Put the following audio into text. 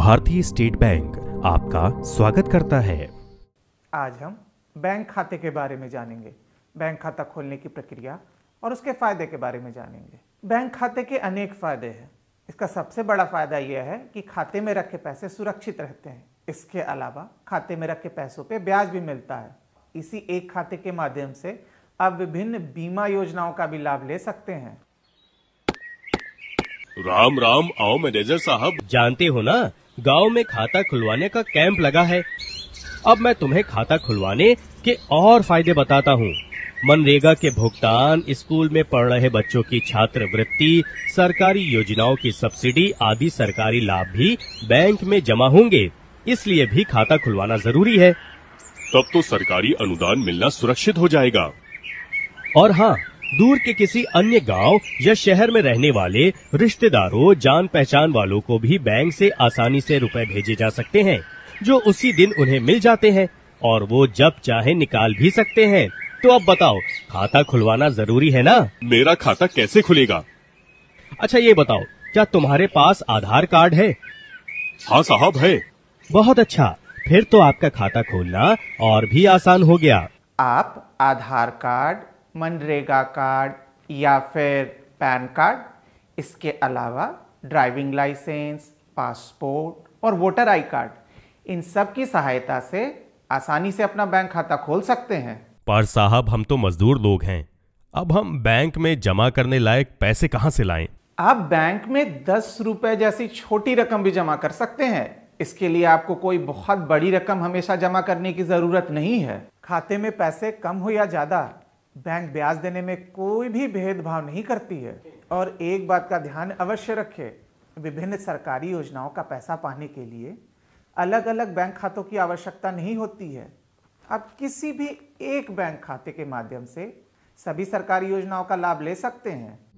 भारतीय state bank आपका स्वागत करता है आज हम बैंक खाते के बारे में जानेंगे बैंक खाता खोलने की प्रक्रिया और उसके फायदे के बारे में जानेंगे बैंक खाते के अनेक फायदे हैं इसका सबसे बड़ा फायदा यह है कि खाते में रखे पैसे सुरक्षित रहते हैं इसके अलावा खाते में रखे पैसों पर ब्याज भी मिलता है इसी एक खाते के माध्यम से आप विभिन्न बीमा योजनाओं का भी लाभ ले सकते हैं राम राम आओ मैनेजर साहब जानते हो ना गांव में खाता खुलवाने का कैंप लगा है अब मैं तुम्हें खाता खुलवाने के और फायदे बताता हूँ मनरेगा के भुगतान स्कूल में पढ़ रहे बच्चों की छात्रवृत्ति सरकारी योजनाओं की सब्सिडी आदि सरकारी लाभ भी बैंक में जमा होंगे इसलिए भी खाता खुलवाना जरूरी है तब तो सरकारी अनुदान मिलना सुरक्षित हो जाएगा और हाँ दूर के किसी अन्य गांव या शहर में रहने वाले रिश्तेदारों जान पहचान वालों को भी बैंक से आसानी से रुपए भेजे जा सकते हैं जो उसी दिन उन्हें मिल जाते हैं और वो जब चाहे निकाल भी सकते हैं तो अब बताओ खाता खुलवाना जरूरी है ना मेरा खाता कैसे खुलेगा अच्छा ये बताओ क्या तुम्हारे पास आधार कार्ड है हाँ साहब है बहुत अच्छा फिर तो आपका खाता खोलना और भी आसान हो गया आप आधार कार्ड मनरेगा कार्ड या फिर पैन कार्ड इसके अलावा ड्राइविंग लाइसेंस पासपोर्ट और वोटर आई कार्ड इन सब की सहायता से आसानी से अपना बैंक खाता खोल सकते हैं पर साहब हम तो मजदूर लोग हैं अब हम बैंक में जमा करने लायक पैसे कहाँ से लाएं? आप बैंक में दस रुपए जैसी छोटी रकम भी जमा कर सकते हैं इसके लिए आपको कोई बहुत बड़ी रकम हमेशा जमा करने की जरूरत नहीं है खाते में पैसे कम हो या ज्यादा बैंक ब्याज देने में कोई भी भेदभाव नहीं करती है और एक बात का ध्यान अवश्य रखें विभिन्न सरकारी योजनाओं का पैसा पाने के लिए अलग अलग बैंक खातों की आवश्यकता नहीं होती है आप किसी भी एक बैंक खाते के माध्यम से सभी सरकारी योजनाओं का लाभ ले सकते हैं